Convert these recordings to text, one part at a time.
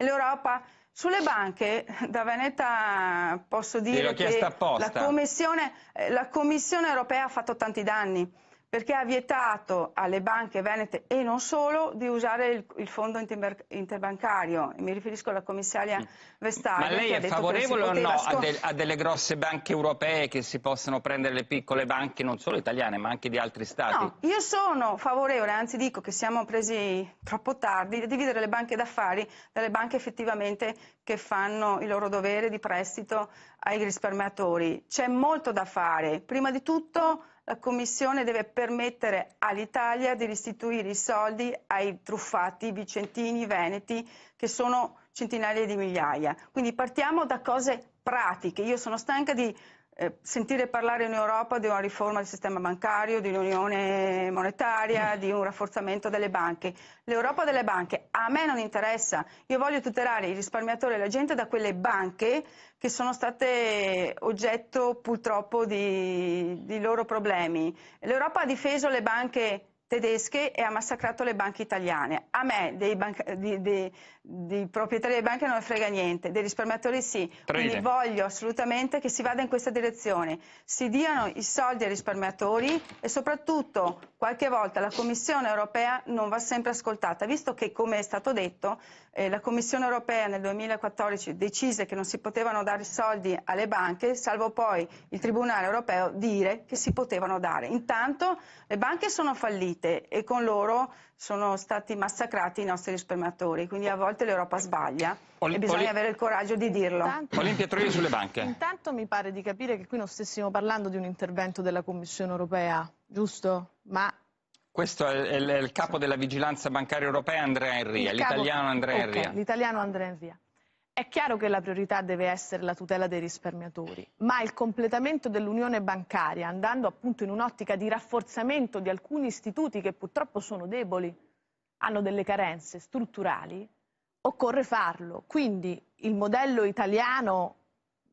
L'Europa sulle banche, da Veneta posso dire che la commissione, eh, la commissione europea ha fatto tanti danni perché ha vietato alle banche venete e non solo di usare il, il fondo inter, interbancario. Mi riferisco alla commissaria mm. Vestager. Ma lei è favorevole o no a, de, a, delle grosse banche europee che si possano prendere le piccole banche, non solo italiane, ma anche di altri stati? No, io sono favorevole, anzi dico che siamo presi troppo tardi, a dividere le banche d'affari dalle banche effettivamente che fanno il loro dovere di prestito ai risparmiatori. C'è molto da fare. Prima di tutto la Commissione deve permettere all'Italia di restituire i soldi ai truffati vicentini, veneti, che sono centinaia di migliaia. Quindi partiamo da cose pratiche. Io sono stanca di eh, sentire parlare in Europa di una riforma del sistema bancario, di un'unione monetaria, di un rafforzamento delle banche. L'Europa delle banche a me non interessa. Io voglio tutelare i risparmiatori e la gente da quelle banche che sono state oggetto purtroppo di, di loro problemi. L'Europa ha difeso le banche tedesche e ha massacrato le banche italiane. A me dei, banca, di, di, di proprietari delle banche non frega niente, dei risparmiatori sì. Trede. Quindi voglio assolutamente che si vada in questa direzione. Si diano i soldi ai risparmiatori e soprattutto qualche volta la Commissione europea non va sempre ascoltata, visto che come è stato detto eh, la Commissione europea nel 2014 decise che non si potevano dare soldi alle banche, salvo poi il Tribunale europeo dire che si potevano dare. Intanto le banche sono fallite niente e con loro sono stati massacrati i nostri risparmiatori, quindi a volte l'Europa sbaglia Oli e bisogna Oli avere il coraggio di dirlo. Intanto, Olimpia Trulli sulle banche. Intanto mi pare di capire che qui non stessimo parlando di un intervento della Commissione Europea, giusto? Ma questo è il, è il, capo della vigilanza bancaria europea Andrea Enria, l'italiano Andrea okay, Enria. L'italiano Andrea Enria. È chiaro che la priorità deve essere la tutela dei risparmiatori, ma il completamento dell'unione bancaria, andando appunto in un'ottica di rafforzamento di alcuni istituti che purtroppo sono deboli, hanno delle carenze strutturali, occorre farlo. Quindi il modello italiano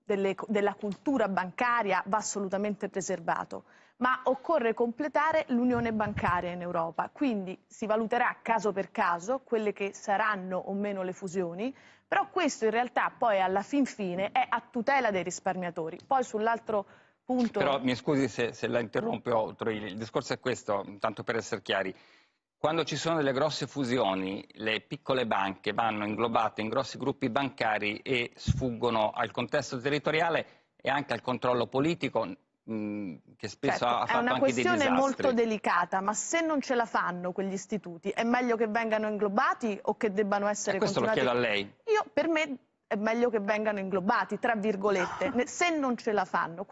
delle, della cultura bancaria va assolutamente preservato, ma occorre completare l'unione bancaria in Europa. Quindi si valuterà caso per caso quelle che saranno o meno le fusioni, però questo in realtà poi alla fin fine è a tutela dei risparmiatori. Poi sull'altro punto... Però mi scusi se, se la interrompo il discorso è questo, tanto per essere chiari. Quando ci sono delle grosse fusioni, le piccole banche vanno inglobate in grossi gruppi bancari e sfuggono al contesto territoriale e anche al controllo politico mm, che spesso certo, ha fatto anche dei È una questione molto delicata, ma se non ce la fanno quegli istituti, è meglio che vengano inglobati o che debbano essere e eh, questo controllati? Questo lo chiedo a lei. Io, per me, è meglio che vengano inglobati, tra virgolette, ah. se non ce la fanno.